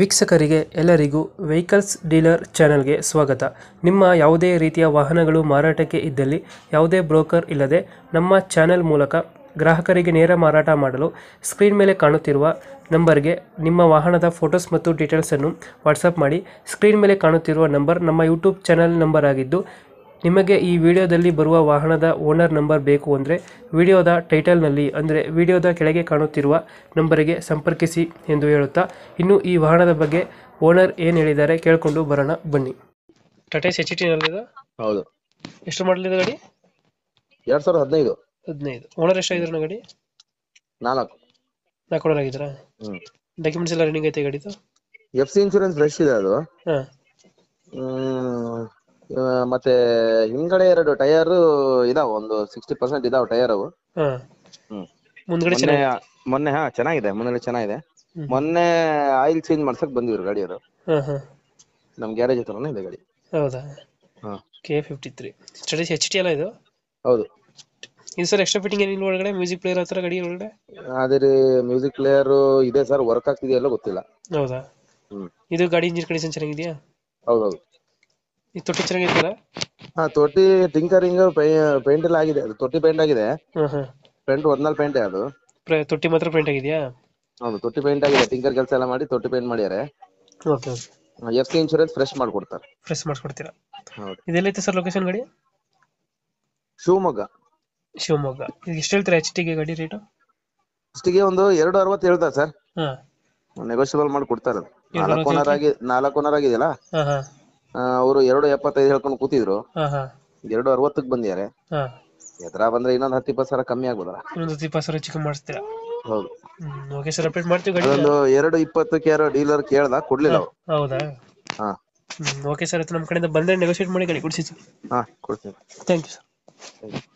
ವೀಕ್ಷಕರಿಗೆ ಎಲ್ಲರಿಗೂ vehicles dealer ಚಾನೆಲ್ಗೆ ಸ್ವಾಗತ ನಿಮ್ಮ ಯಾವುದೇ ರೀತಿಯ ವಾಹನಗಳು ಮಾರಾಟಕ್ಕೆ ಇದ್ದಲ್ಲಿ ಯಾವುದೇ ಬ್ರೋಕರ್ ಇಲ್ಲದೆ ನಮ್ಮ ಚಾನೆಲ್ ಮೂಲಕ ಗ್ರಾಹಕರಿಗೆ ನೇರ ಮಾರಾಟ ಮಾಡಲು ಸ್ಕ್ರೀನ್ ಮೇಲೆ ಕಾಣುತ್ತಿರುವ ನಂಬರ್ಗೆ ನಿಮ್ಮ ವಾಹನದ ಫೋಟೋಸ್ ಮತ್ತು ಡೀಟೇಲ್ಸನ್ನು ವಾಟ್ಸಪ್ ಮಾಡಿ ಸ್ಕ್ರೀನ್ ಮೇಲೆ ಕಾಣುತ್ತಿರುವ ನಂಬರ್ ನಮ್ಮ ಯೂಟ್ಯೂಬ್ ಚಾನೆಲ್ ನಂಬರ್ ಆಗಿದ್ದು ನಿಮಗೆ ಈ ವಿಡಿಯೋದಲ್ಲಿ ಬರುವ ವಾಹನದ ಓನರ್ ನಂಬರ್ ಬೇಕು ಅಂದರೆ ವಿಡಿಯೋದ ಟೈಟಲ್ನಲ್ಲಿ ಅಂದರೆ ವಿಡಿಯೋದ ಕೆಳಗೆ ಕಾಣುತ್ತಿರುವ ನಂಬರಿಗೆ ಸಂಪರ್ಕಿಸಿ ಎಂದು ಹೇಳುತ್ತಾ ಇನ್ನು ಈ ವಾಹನದ ಬಗ್ಗೆ ಓನರ್ ಏನು ಹೇಳಿದ್ದಾರೆ ಕೇಳಿಕೊಂಡು ಬರೋಣ ಬನ್ನಿ ಟಾಟಾ ಎಚ್ ಟಿ ಹೌದು ಎಷ್ಟು ಮಾಡಲಿದೆ ಗಾಡಿ ಎರಡು ಸಾವಿರದ ಹದಿನೈದು ಹದಿನೈದು ಓನರ್ ಎಷ್ಟಾಗಿದ್ರು ಗಾಡಿ ನಾಲ್ಕು ನಾಲ್ಕು ಓನರ್ ಆಗಿದ್ದೀರಾ ಡಾಕ್ಯುಮೆಂಟ್ಸ್ ಎಲ್ಲ ರನ್ನಿಂಗ್ ಐತೆ ಗಾಡಿದು ಎಫ್ ಸಿ ಇನ್ಶೂರೆನ್ಸ್ ಫ್ರೆಶ್ ಇದೆ ಅದು ಹಾಂ ಮತ್ತೆ ಹಿಂದ್ಗಡೆ ಎರಡು ಟೈರ್ ಇದಾವ ಒಂದು ಸಿಕ್ಸ್ಟಿ ಪರ್ಸೆಂಟ್ ಇದಾವ ಟೈರ್ ಅವು ಹ್ಮ್ ಮುಂದ್ಗಡೆ ಮೊನ್ನೆ ಮೊನ್ನೆ ಹಾ ಚೆನ್ನಾಗಿದೆ ಮುಂದ್ಗಡೆ ಚೆನ್ನಾಗಿದೆ ಮೊನ್ನೆ ಆಯಿಲ್ ಚೇಂಜ್ ಮಾಡ್ಸಕ್ ಬಂದಿದ್ರು ಗಾಡಿ ಅದು ನಮ್ ಗ್ಯಾರೇಜ್ ಹತ್ರನೇ ಇದೆ ಗಾಡಿ ಹೌದಾ ಹಾ K fifty three studies H T ಅಲ್ಲ ಇದು ಹೌದು ಇದು ಸರ್ ಎಕ್ಸ್ಟ್ರಾ ಫಿಟ್ಟಿಂಗ್ ಏನಿಲ್ಲ ಒಳಗಡೆ ಮ್ಯೂಸಿಕ್ ಪ್ಲೇಯರ್ ಹತ್ರ ಗಾಡಿ ಒಳಗಡೆ ಆದ್ರೆ ಮ್ಯೂಸಿಕ್ ಪ್ಲೇಯರ್ ಇದೆ ಸರ್ ವರ್ಕ್ ಆಗ್ತಿದೆಯಲ್ಲ ಗೊತ್ತಿಲ್ಲ ಹೌದಾ ಇದು ಗಾಡಿ ಇಂಜಿನ್ ಕಂಡೀಷನ್ ಚೆನ್ನಾಗಿದೆಯಾ ಹೌದೌದು ಈ ತೊಟ್ಟಿ ಚೆನ್ನಾಗೈತಲ್ಲ ಹಾ ತೊಟ್ಟಿ ಟಿಂಕರಿಂಗ್ ಪೇಂಟ್ ಎಲ್ಲ ಆಗಿದೆ ಅದು ತೊಟ್ಟಿ ಪೇಂಟ್ ಆಗಿದೆ ಹಾ ಹಾ ಪೇಂಟ್ ಒರಿಜಿನಲ್ ಪೇಂಟ್ ಅದು ತೊಟ್ಟಿ ಮಾತ್ರ ಪೇಂಟ್ ಆಗಿದೆಯಾ ಹೌದು ತೊಟ್ಟಿ ಪೇಂಟ್ ಆಗಿದೆ ಟಿಂಕರ್ ಕೆಲಸ ಎಲ್ಲ ಮಾಡಿ ತೊಟ್ಟಿ ಪೇಂಟ್ ಮಾಡ್ಯಾರೆ okay okay F C insurance fresh ಮಾಡ್ಕೊಡ್ತಾರೆ ಫ್ರೆಶ್ ಮಾಡ್ಕೊಡ್ತೀರಾ ಹೌದು ಇದೆಲ್ಲೈತೆ ಸರ್ ಲೊಕೇಶನ್ ಗಾಡಿ ಶಿವಮೊಗ್ಗ ಶಿವಮೊಗ್ಗ ಈಗ ಎಷ್ಟು ಹೇಳ್ತೀರಾ ಎಚ್ ಟಿಗೆ ಗಾಡಿ ರೇಟು ಅಷ್ಟಿಗೆ ಒಂದು ಎರಡು ಅರವತ್ತು ಹೇಳ್ತಾರೆ ಸರ್ ಹಾಂ ನೆಗೋಷಿಯಬಲ್ ಮಾಡಿ ಕೊಡ್ತಾರೆ ನಾಲ್ಕು ಓನರ್ ಆಗಿ ನಾಲ್ಕು ಓನರ್ ಆಗಿದೆಯಲ್ಲ ಹಾಂ ಹಾಂ ಅವರು ಎರಡು ಎಪ್ಪತ್ತೈದು ಹೇಳ್ಕೊಂಡು ಕೂತಿದ್ರು ಎರಡು ಅರವತ್ತಕ್ಕೆ ಬಂದಿದ್ದಾರೆ ಎದ್ರ ಬಂದ್ರೆ ಇನ್ನೊಂದು ಹತ್ತು ಇಪ್ಪತ್ತು ಸಾವಿರ ಕಮ್ಮಿ ಆಗ್ಬೋದ ಇನ್ನೊಂದು ಹತ್ತು ಇಪ್ಪತ್ತು ಸಾವಿರ ಚಿಕನ್ ಮಾಡಿಸ್ತೀರಾ ಹೌದು ಓಕೆ ಸರ್ ಅಪ್ಡೇಟ್ ಮಾಡ್ತೀವಿ ಒಂದು ಎರಡು ಇಪ್ಪತ್ತಕ್ಕೆ ಯಾರೋ ಡೀಲರ್ ಕೇಳ್ದ ಕೊಡ್ಲಿಲ್ಲ ಅವ್ರು ಹೌದಾ ಹಾ ಓಕೆ ಸರ್ ನಮ್ಮ ಕಡೆಯಿಂದ ಬಂದ್ರೆ ನೆಗೋಷಿಯೇಟ್ ಮಾಡಿ ಗಾಡಿ ಕೊಡಿಸಿ ಸರ್ ಹಾಂ ಕೊಡ್ತೀನಿ ಥ್ಯಾಂಕ್ ಯು ಸರ್